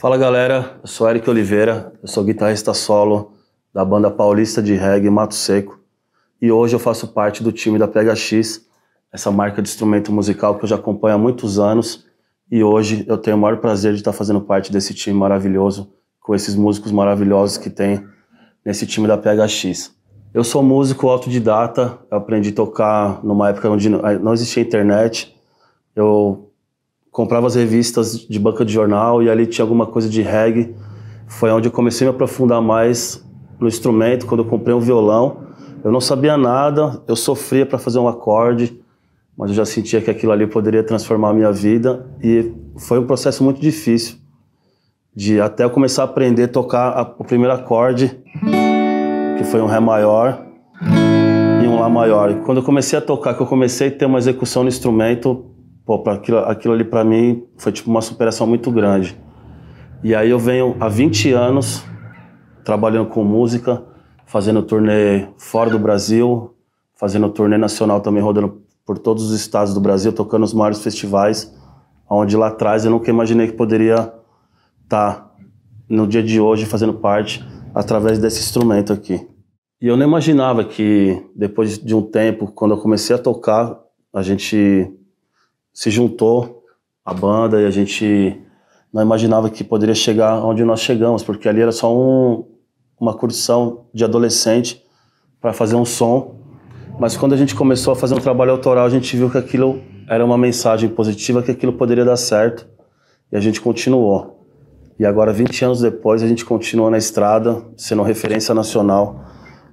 Fala galera, eu sou Eric Oliveira, eu sou guitarrista solo da banda paulista de reggae Mato Seco e hoje eu faço parte do time da PHX, essa marca de instrumento musical que eu já acompanho há muitos anos e hoje eu tenho o maior prazer de estar fazendo parte desse time maravilhoso, com esses músicos maravilhosos que tem nesse time da PHX. Eu sou músico autodidata, eu aprendi a tocar numa época onde não existia internet, eu comprava as revistas de banca de jornal e ali tinha alguma coisa de reggae. Foi onde eu comecei a me aprofundar mais no instrumento. Quando eu comprei um violão, eu não sabia nada, eu sofria para fazer um acorde, mas eu já sentia que aquilo ali poderia transformar a minha vida e foi um processo muito difícil de até eu começar a aprender a tocar a, o primeiro acorde, que foi um ré maior e um lá maior. E quando eu comecei a tocar, que eu comecei a ter uma execução no instrumento, Pô, pra aquilo, aquilo ali para mim foi tipo uma superação muito grande. E aí eu venho há 20 anos trabalhando com música, fazendo turnê fora do Brasil, fazendo turnê nacional também, rodando por todos os estados do Brasil, tocando os maiores festivais, onde lá atrás eu nunca imaginei que poderia estar tá no dia de hoje fazendo parte através desse instrumento aqui. E eu não imaginava que depois de um tempo, quando eu comecei a tocar, a gente se juntou a banda e a gente não imaginava que poderia chegar onde nós chegamos, porque ali era só um, uma curtição de adolescente para fazer um som. Mas quando a gente começou a fazer um trabalho autoral, a gente viu que aquilo era uma mensagem positiva, que aquilo poderia dar certo. E a gente continuou. E agora, 20 anos depois, a gente continua na estrada, sendo referência nacional,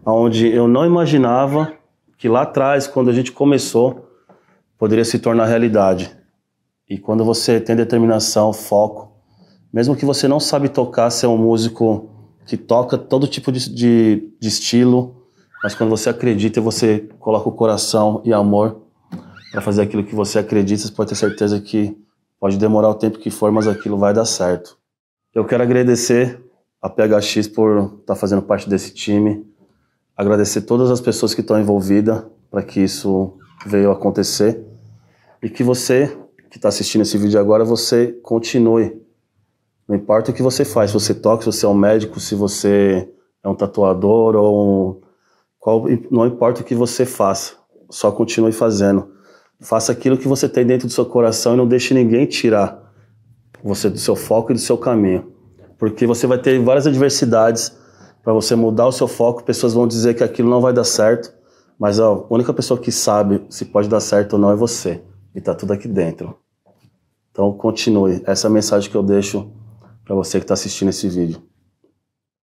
onde eu não imaginava que lá atrás, quando a gente começou, poderia se tornar realidade. E quando você tem determinação, foco, mesmo que você não sabe tocar, você é um músico que toca todo tipo de, de, de estilo, mas quando você acredita, você coloca o coração e amor para fazer aquilo que você acredita, você pode ter certeza que pode demorar o tempo que for, mas aquilo vai dar certo. Eu quero agradecer a PHX por estar tá fazendo parte desse time, agradecer todas as pessoas que estão envolvidas para que isso veio acontecer e que você que está assistindo esse vídeo agora, você continue. Não importa o que você faz, se você toca, se você é um médico, se você é um tatuador ou um... Qual, não importa o que você faça, só continue fazendo. Faça aquilo que você tem dentro do seu coração e não deixe ninguém tirar você do seu foco e do seu caminho. Porque você vai ter várias adversidades para você mudar o seu foco, pessoas vão dizer que aquilo não vai dar certo, mas ó, a única pessoa que sabe se pode dar certo ou não é você. E tá tudo aqui dentro. Então continue. Essa é a mensagem que eu deixo para você que está assistindo esse vídeo.